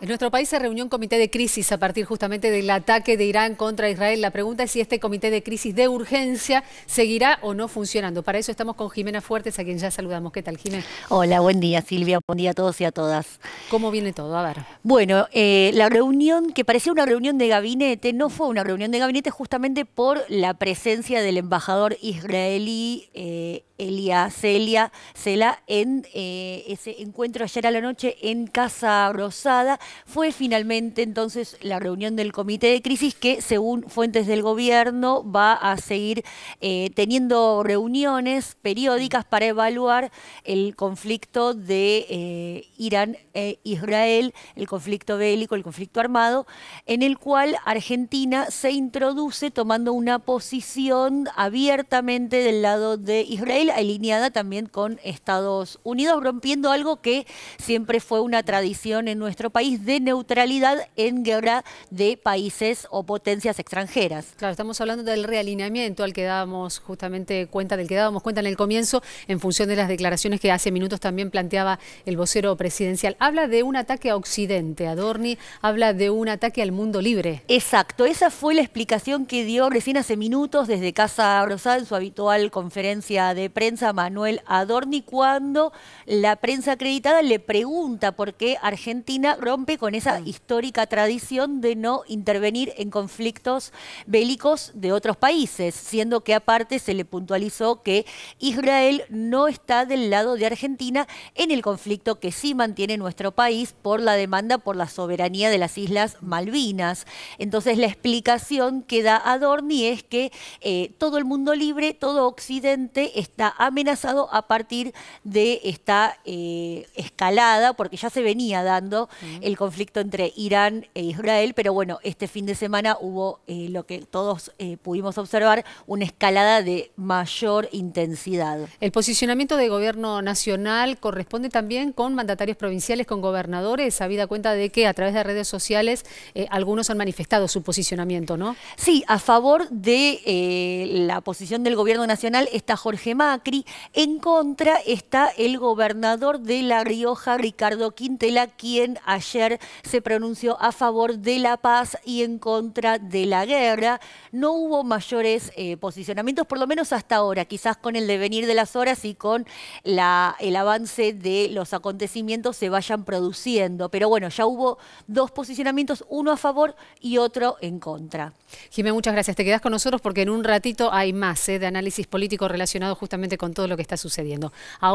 En nuestro país se reunió un comité de crisis a partir justamente del ataque de Irán contra Israel. La pregunta es si este comité de crisis de urgencia seguirá o no funcionando. Para eso estamos con Jimena Fuertes, a quien ya saludamos. ¿Qué tal, Jimena? Hola, buen día, Silvia. Buen día a todos y a todas. ¿Cómo viene todo? A ver. Bueno, eh, la reunión que parecía una reunión de gabinete no fue una reunión de gabinete justamente por la presencia del embajador israelí. Eh, Elia Celia Cela en eh, ese encuentro ayer a la noche en Casa Rosada. Fue finalmente entonces la reunión del comité de crisis que, según fuentes del gobierno, va a seguir eh, teniendo reuniones periódicas para evaluar el conflicto de eh, Irán e Israel, el conflicto bélico, el conflicto armado, en el cual Argentina se introduce tomando una posición abiertamente del lado de Israel alineada también con Estados Unidos, rompiendo algo que siempre fue una tradición en nuestro país de neutralidad en guerra de países o potencias extranjeras. Claro, estamos hablando del realineamiento al que dábamos justamente cuenta, del que dábamos cuenta en el comienzo, en función de las declaraciones que hace minutos también planteaba el vocero presidencial. Habla de un ataque a Occidente, Adorni habla de un ataque al mundo libre. Exacto, esa fue la explicación que dio recién hace minutos desde Casa Rosal, su habitual conferencia de prensa Manuel Adorni cuando la prensa acreditada le pregunta por qué Argentina rompe con esa mm. histórica tradición de no intervenir en conflictos bélicos de otros países, siendo que aparte se le puntualizó que Israel no está del lado de Argentina en el conflicto que sí mantiene nuestro país por la demanda por la soberanía de las Islas Malvinas. Entonces la explicación que da Adorni es que eh, todo el mundo libre, todo Occidente está amenazado a partir de esta eh, escalada, porque ya se venía dando el conflicto entre Irán e Israel, pero bueno, este fin de semana hubo eh, lo que todos eh, pudimos observar, una escalada de mayor intensidad. El posicionamiento del gobierno nacional corresponde también con mandatarios provinciales, con gobernadores, habida cuenta de que a través de redes sociales algunos han manifestado su posicionamiento, ¿no? Sí, a favor de la posición del gobierno nacional está Jorge Mar, en contra está el gobernador de La Rioja, Ricardo Quintela, quien ayer se pronunció a favor de la paz y en contra de la guerra. No hubo mayores eh, posicionamientos, por lo menos hasta ahora, quizás con el devenir de las horas y con el avance de los acontecimientos se vayan produciendo. Pero bueno, ya hubo dos posicionamientos, uno a favor y otro en contra. Jimé, muchas gracias. Te quedas con nosotros porque en un ratito hay más eh, de análisis político relacionado justamente con todo lo que está sucediendo.